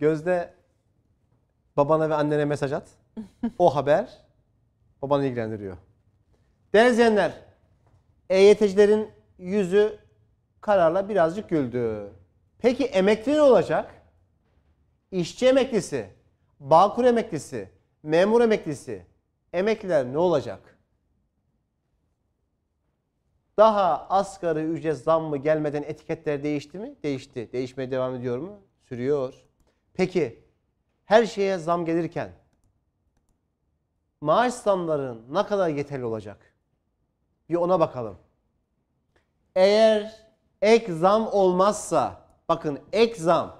Gözde babana ve annene mesaj at. O haber babanı ilgilendiriyor. Değerli izleyenler, EYT'cilerin yüzü kararla birazcık güldü. Peki emekli ne olacak? İşçi emeklisi, bağkur emeklisi, memur emeklisi, emekliler ne olacak? Daha asgari ücret zammı gelmeden etiketler değişti mi? Değişti. Değişmeye devam ediyor mu? Sürüyor. Peki her şeye zam gelirken maaş zamların ne kadar yeterli olacak? Bir ona bakalım. Eğer ek zam olmazsa, bakın ek zam,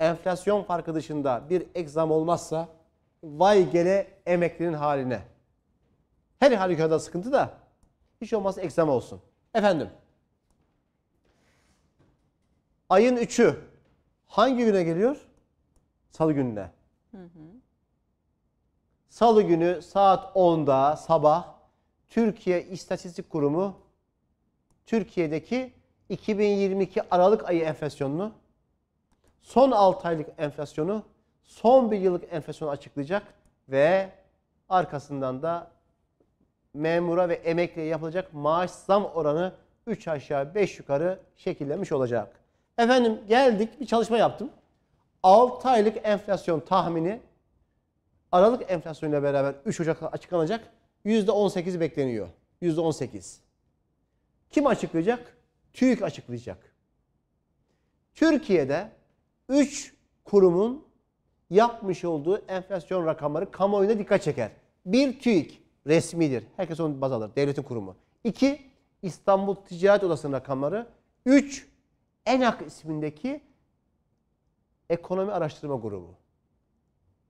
enflasyon farkı dışında bir ek zam olmazsa vay gele emeklinin haline. Her halükarda sıkıntı da hiç olmazsa ek zam olsun. Efendim, ayın 3'ü hangi güne geliyor? Salı gününe. Hı hı. Salı günü saat 10'da sabah Türkiye İstatistik Kurumu Türkiye'deki 2022 Aralık ayı enflasyonunu son 6 aylık enflasyonu son 1 yıllık enflasyonu açıklayacak ve arkasından da memura ve emekliye yapılacak maaş zam oranı 3 aşağı 5 yukarı şekillenmiş olacak. Efendim geldik bir çalışma yaptım. 6 aylık enflasyon tahmini Aralık enflasyonuyla beraber 3 Ocak'ta açıklanacak. %18 bekleniyor. %18. Kim açıklayacak? TÜİK açıklayacak. Türkiye'de 3 kurumun yapmış olduğu enflasyon rakamları kamuoyuna dikkat çeker. Bir TÜİK resmidir. Herkes onu baz alır. Devletin kurumu. İki İstanbul Ticaret Odası'nın rakamları. Üç ENAK ismindeki Ekonomi Araştırma Grubu.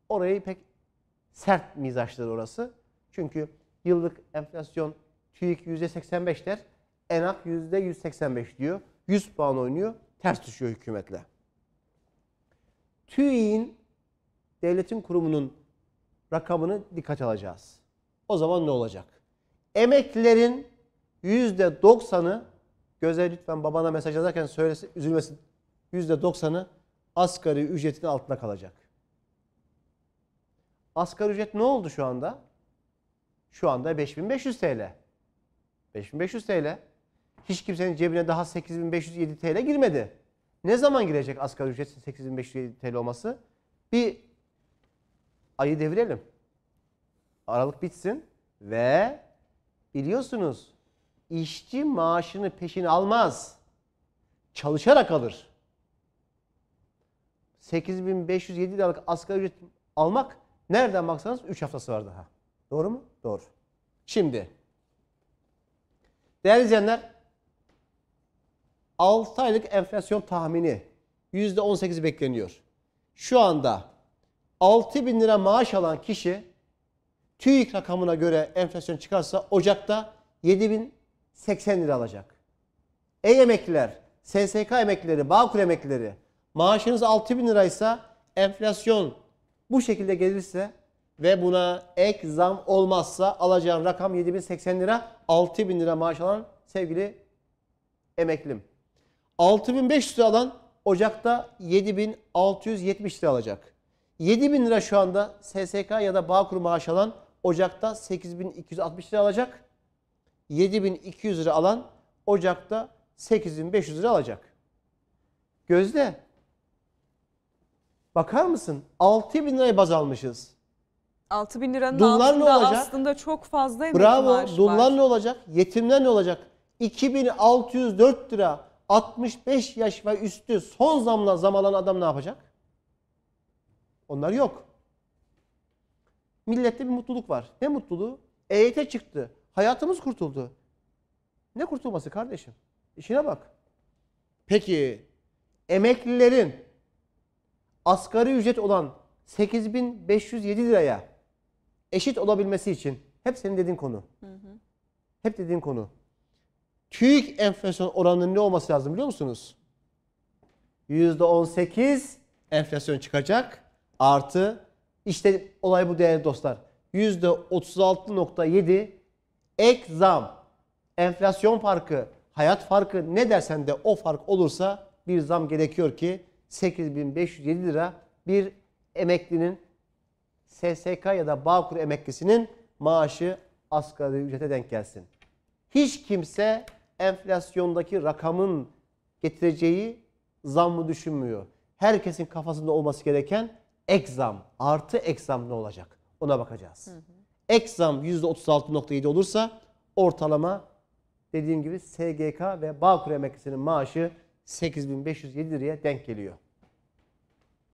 Orayı pek sert mizaçları orası. Çünkü yıllık enflasyon TÜİK %85 der. ENAK %185 diyor. 100 puan oynuyor. Ters düşüyor hükümetle. TÜİK'in devletin kurumunun rakamını dikkat alacağız. O zaman ne olacak? Emeklilerin %90'ı Gözler lütfen babana mesaj atarken söylesin üzülmesin. %90'ı asgari ücretin altına kalacak. Asgari ücret ne oldu şu anda? Şu anda 5500 TL. 5500 TL. Hiç kimsenin cebine daha 8507 TL girmedi. Ne zaman girecek asgari ücret 8507 TL olması? Bir ayı devirelim. Aralık bitsin ve biliyorsunuz işçi maaşını peşin almaz. Çalışarak alır. 8507 liralık asgari ücret almak nereden baksanız 3 haftası var daha. Doğru mu? Doğru. Şimdi değerli izleyenler 6 aylık enflasyon tahmini %18 bekleniyor. Şu anda 6 bin lira maaş alan kişi TÜİK rakamına göre enflasyon çıkarsa Ocak'ta 7080 lira alacak. Ey emekliler, SSK emeklileri, Bağkur emeklileri maaşınız 6 bin liraysa enflasyon bu şekilde gelirse ve buna ek zam olmazsa alacağın rakam 7080 lira 6000 lira maaş alan sevgili emeklim. 6500 lira alan Ocak'ta 7670 lira alacak. 7000 lira şu anda SSK ya da Bağkur maaş alan Ocak'ta 8260 lira alacak. 7200 lira alan Ocak'ta 8500 lira alacak. Gözde Bakar mısın? 6 bin lirayı baz almışız. 6 bin liranın dullar altında ne olacak? aslında çok fazla emekli Bravo. Dullar var. ne olacak? Yetimler ne olacak? 2604 lira 65 yaş ve üstü son zamla zam alan adam ne yapacak? Onlar yok. Millette bir mutluluk var. Ne mutluluğu? EYT çıktı. Hayatımız kurtuldu. Ne kurtulması kardeşim? İşine bak. Peki emeklilerin asgari ücret olan 8507 liraya eşit olabilmesi için hep senin dediğin konu. Hep dediğin konu. TÜİK enflasyon oranının ne olması lazım biliyor musunuz? %18 enflasyon çıkacak. Artı işte olay bu değerli dostlar. %36.7 ek zam. Enflasyon farkı, hayat farkı ne dersen de o fark olursa bir zam gerekiyor ki 8507 lira bir emeklinin SSK ya da Bağkur emeklisinin maaşı asgari ücrete denk gelsin. Hiç kimse enflasyondaki rakamın getireceği zammı düşünmüyor. Herkesin kafasında olması gereken ekzam artı ekzam ne olacak? Ona bakacağız. Ekzam hı. %36.7 olursa ortalama dediğim gibi SGK ve Bağkur emeklisinin maaşı 8507 liraya denk geliyor.